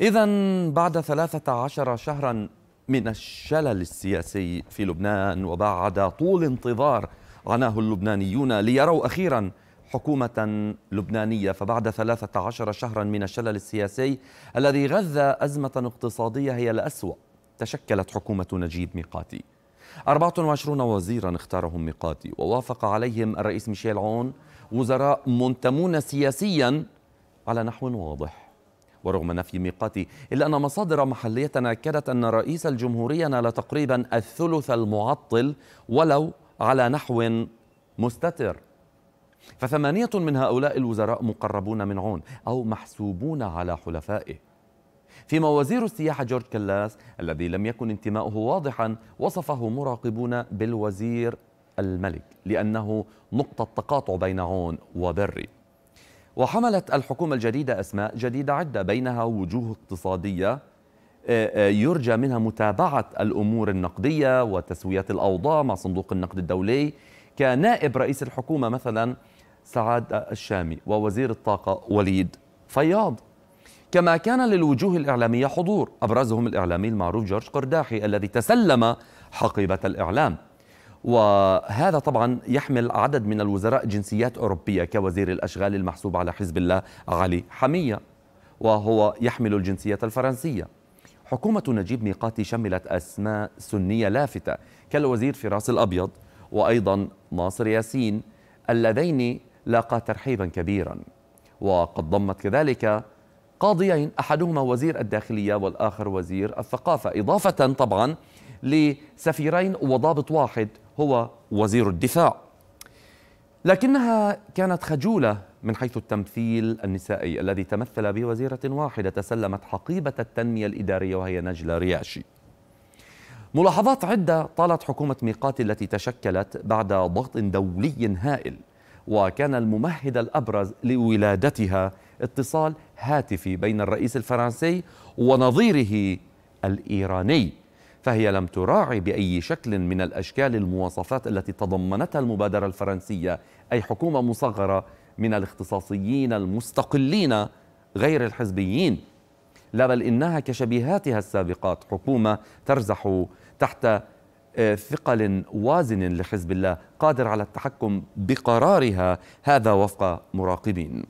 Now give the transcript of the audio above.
إذا بعد 13 شهرا من الشلل السياسي في لبنان وبعد طول انتظار عناه اللبنانيون ليروا أخيرا حكومة لبنانية فبعد 13 شهرا من الشلل السياسي الذي غذى أزمة اقتصادية هي الأسوأ تشكلت حكومة نجيب ميقاتي 24 وزيرا اختارهم ميقاتي ووافق عليهم الرئيس ميشيل عون وزراء منتمون سياسيا على نحو واضح ورغم نفي ميقاتي إلا أن مصادر محلية أكدت أن رئيس الجمهورية نال تقريبا الثلث المعطل ولو على نحو مستتر فثمانية من هؤلاء الوزراء مقربون من عون أو محسوبون على حلفائه فيما وزير السياحة جورج كلاس الذي لم يكن انتماؤه واضحا وصفه مراقبون بالوزير الملك لأنه نقطة تقاطع بين عون وبري وحملت الحكومة الجديدة أسماء جديدة عدة بينها وجوه اقتصادية آه، آه، يرجى منها متابعة الأمور النقدية وتسوية الأوضاع مع صندوق النقد الدولي كنائب رئيس الحكومة مثلا سعاد الشامي ووزير الطاقة وليد فياض كما كان للوجوه الإعلامية حضور أبرزهم الإعلامي المعروف جورج قرداحي الذي تسلم حقيبة الإعلام وهذا طبعا يحمل عدد من الوزراء جنسيات أوروبية كوزير الأشغال المحسوب على حزب الله علي حمية وهو يحمل الجنسية الفرنسية حكومة نجيب ميقاتي شملت أسماء سنية لافتة كالوزير فراس الأبيض وأيضا ناصر ياسين اللذين لاقا ترحيبا كبيرا وقد ضمت كذلك قاضيين أحدهما وزير الداخلية والآخر وزير الثقافة إضافة طبعا لسفيرين وضابط واحد هو وزير الدفاع لكنها كانت خجولة من حيث التمثيل النسائي الذي تمثل بوزيرة واحدة تسلمت حقيبة التنمية الإدارية وهي نجلة رياشي ملاحظات عدة طالت حكومة ميقات التي تشكلت بعد ضغط دولي هائل وكان الممهد الأبرز لولادتها اتصال هاتفي بين الرئيس الفرنسي ونظيره الإيراني فهي لم تراعي باي شكل من الاشكال المواصفات التي تضمنتها المبادره الفرنسيه اي حكومه مصغره من الاختصاصيين المستقلين غير الحزبيين لا بل انها كشبيهاتها السابقات حكومه ترزح تحت آه، ثقل وازن لحزب الله قادر على التحكم بقرارها هذا وفق مراقبين